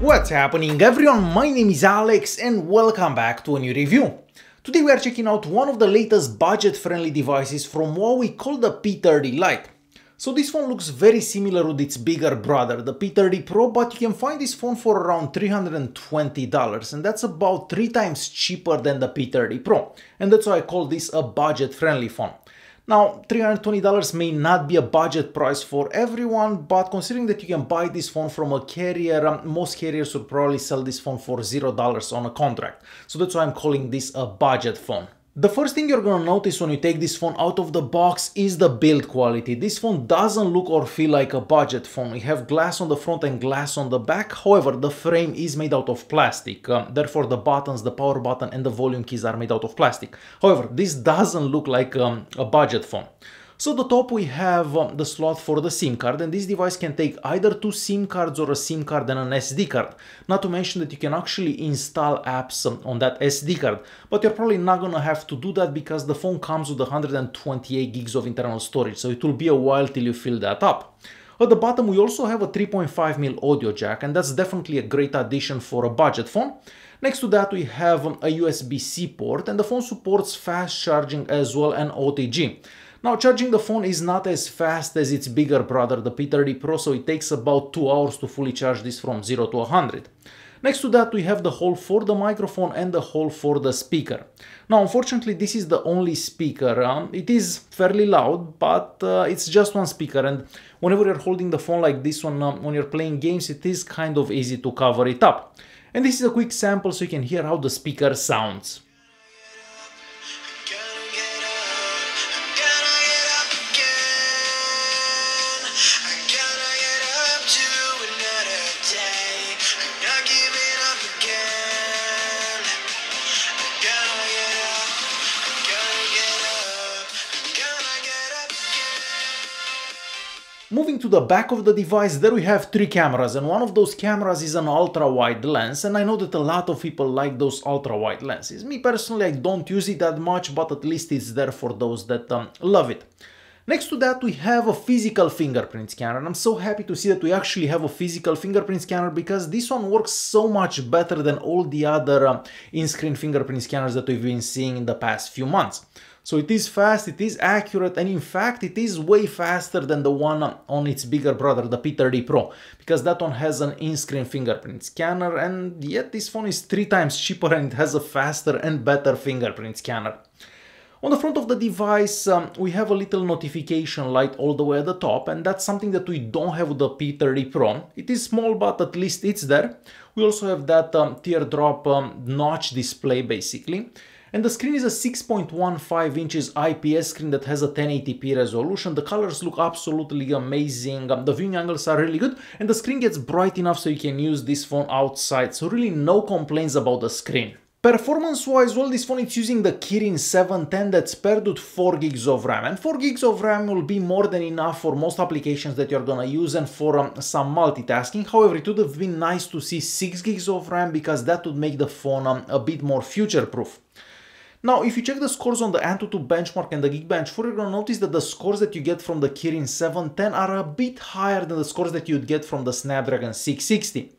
What's happening everyone, my name is Alex and welcome back to a new review. Today we are checking out one of the latest budget-friendly devices from what we call the P30 Lite. So this phone looks very similar with its bigger brother, the P30 Pro, but you can find this phone for around $320 and that's about 3 times cheaper than the P30 Pro. And that's why I call this a budget-friendly phone. Now, $320 may not be a budget price for everyone, but considering that you can buy this phone from a carrier, um, most carriers would probably sell this phone for $0 on a contract. So that's why I'm calling this a budget phone. The first thing you're gonna notice when you take this phone out of the box is the build quality. This phone doesn't look or feel like a budget phone. We have glass on the front and glass on the back, however the frame is made out of plastic. Um, therefore the buttons, the power button and the volume keys are made out of plastic. However, this doesn't look like um, a budget phone. So the top we have um, the slot for the SIM card and this device can take either two SIM cards or a SIM card and an SD card. Not to mention that you can actually install apps um, on that SD card, but you're probably not gonna have to do that because the phone comes with 128 gigs of internal storage, so it will be a while till you fill that up. At the bottom we also have a 3.5 mm audio jack and that's definitely a great addition for a budget phone. Next to that we have um, a USB-C port and the phone supports fast charging as well and OTG. Now charging the phone is not as fast as its bigger brother, the P30 Pro, so it takes about 2 hours to fully charge this from 0 to 100. Next to that we have the hole for the microphone and the hole for the speaker. Now unfortunately this is the only speaker, um, it is fairly loud but uh, it's just one speaker and whenever you're holding the phone like this one um, when you're playing games it is kind of easy to cover it up. And this is a quick sample so you can hear how the speaker sounds. Moving to the back of the device, there we have three cameras and one of those cameras is an ultra-wide lens and I know that a lot of people like those ultra-wide lenses. Me personally, I don't use it that much, but at least it's there for those that um, love it. Next to that, we have a physical fingerprint scanner and I'm so happy to see that we actually have a physical fingerprint scanner because this one works so much better than all the other um, in-screen fingerprint scanners that we've been seeing in the past few months. So it is fast, it is accurate, and in fact, it is way faster than the one on its bigger brother, the P30 Pro, because that one has an in-screen fingerprint scanner, and yet this phone is three times cheaper and it has a faster and better fingerprint scanner. On the front of the device, um, we have a little notification light all the way at the top, and that's something that we don't have with the P30 Pro. It is small, but at least it's there. We also have that um, teardrop um, notch display, basically. And the screen is a 6.15 inches IPS screen that has a 1080p resolution. The colors look absolutely amazing. Um, the viewing angles are really good and the screen gets bright enough so you can use this phone outside. So really no complaints about the screen. Performance wise, well, this phone is using the Kirin 710 that's paired with 4 gigs of RAM. And 4 gigs of RAM will be more than enough for most applications that you're gonna use and for um, some multitasking. However, it would have been nice to see 6 gigs of RAM because that would make the phone um, a bit more future proof. Now, if you check the scores on the Antutu benchmark and the Geekbench 4, you're gonna notice that the scores that you get from the Kirin 710 are a bit higher than the scores that you'd get from the Snapdragon 660.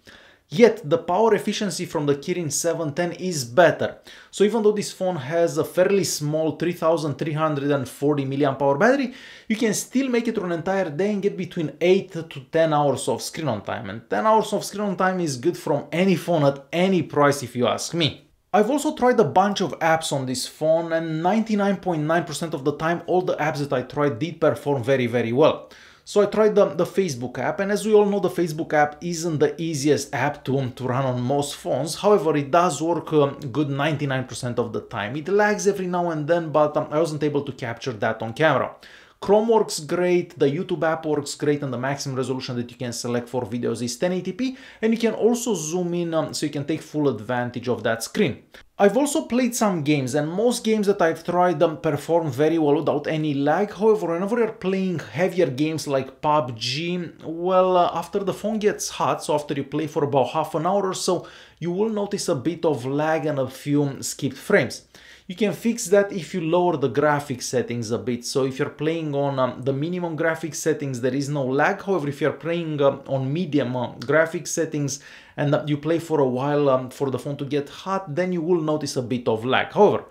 Yet, the power efficiency from the Kirin 710 is better. So even though this phone has a fairly small 3340 mAh battery, you can still make it through an entire day and get between 8 to 10 hours of screen on time. And 10 hours of screen on time is good from any phone at any price if you ask me. I've also tried a bunch of apps on this phone and 99.9% percent 09 of the time all the apps that I tried did perform very very well. So I tried the, the, Facebook app and as we all know the Facebook app isn't the easiest app to, to run on most phones, however it does work um, good 99% of the time. It lags every now and then but um, I wasn't able to capture that on camera. Chrome works great, the YouTube app works great, and the maximum resolution that you can select for videos is 1080p, and you can also zoom in um, so you can take full advantage of that screen. I've also played some games and most games that I've tried them um, perform very well without any lag, however whenever you're playing heavier games like PUBG, well uh, after the phone gets hot, so after you play for about half an hour or so, you will notice a bit of lag and a few um, skipped frames. You can fix that if you lower the graphic settings a bit. So if you're playing on um, the minimum graphic settings, there is no lag. However, if you're playing um, on medium um, graphic settings and uh, you play for a while um, for the phone to get hot, then you will notice a bit of lag. However,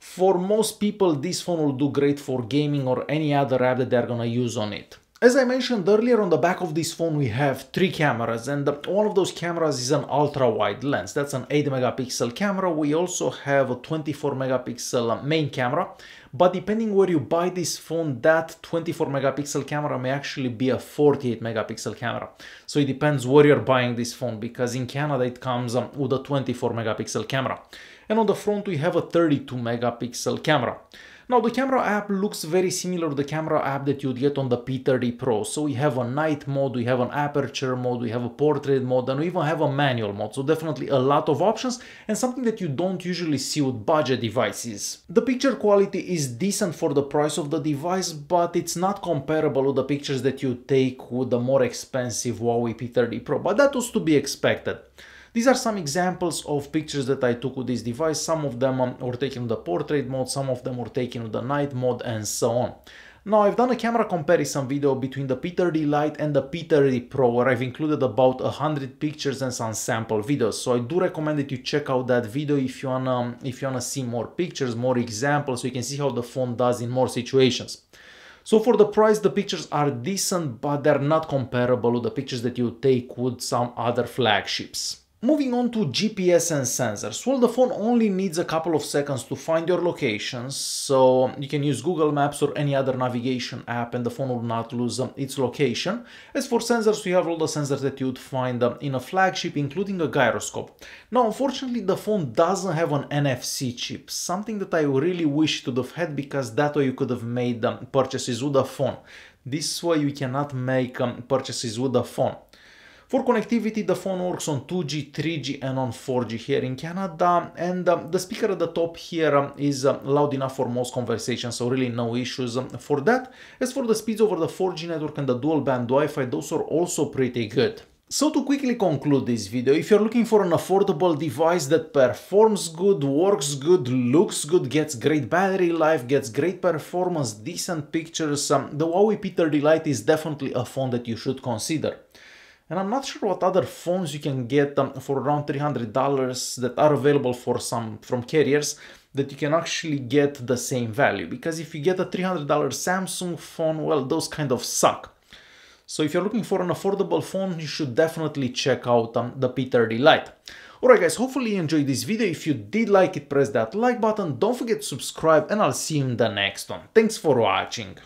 for most people, this phone will do great for gaming or any other app that they're gonna use on it. As I mentioned earlier, on the back of this phone we have three cameras and one of those cameras is an ultra-wide lens. That's an 8 megapixel camera. We also have a 24 megapixel uh, main camera, but depending where you buy this phone, that 24 megapixel camera may actually be a 48 megapixel camera. So it depends where you're buying this phone because in Canada it comes um, with a 24 megapixel camera. And on the front we have a 32 megapixel camera. Now the camera app looks very similar to the camera app that you'd get on the P30 Pro. So we have a night mode, we have an aperture mode, we have a portrait mode, and we even have a manual mode. So definitely a lot of options and something that you don't usually see with budget devices. The picture quality is decent for the price of the device, but it's not comparable to the pictures that you take with the more expensive Huawei P30 Pro, but that was to be expected. These are some examples of pictures that I took with this device. Some of them were taken in the portrait mode, some of them were taken in the night mode and so on. Now I've done a camera comparison video between the P30 Lite and the P30 Pro where I've included about 100 pictures and some sample videos. So I do recommend that you check out that video if you wanna, if you wanna see more pictures, more examples, so you can see how the phone does in more situations. So for the price, the pictures are decent, but they're not comparable to the pictures that you take with some other flagships. Moving on to GPS and sensors. Well, the phone only needs a couple of seconds to find your locations, so you can use Google Maps or any other navigation app and the phone will not lose um, its location. As for sensors, we have all the sensors that you'd find um, in a flagship, including a gyroscope. Now, unfortunately, the phone doesn't have an NFC chip, something that I really wish to have had because that way you could have made um, purchases with the phone. This way you cannot make um, purchases with the phone. For connectivity, the phone works on 2G, 3G and on 4G here in Canada and um, the speaker at the top here um, is um, loud enough for most conversations, so really no issues um, for that. As for the speeds over the 4G network and the dual band Wi-Fi, those are also pretty good. So to quickly conclude this video, if you're looking for an affordable device that performs good, works good, looks good, gets great battery life, gets great performance, decent pictures, um, the Huawei P30 Lite is definitely a phone that you should consider and I'm not sure what other phones you can get um, for around $300 that are available for some from carriers that you can actually get the same value because if you get a $300 Samsung phone well those kind of suck so if you're looking for an affordable phone you should definitely check out um, the P30 Lite Alright guys, hopefully you enjoyed this video. If you did like it, press that like button. Don't forget to subscribe and I'll see you in the next one. Thanks for watching.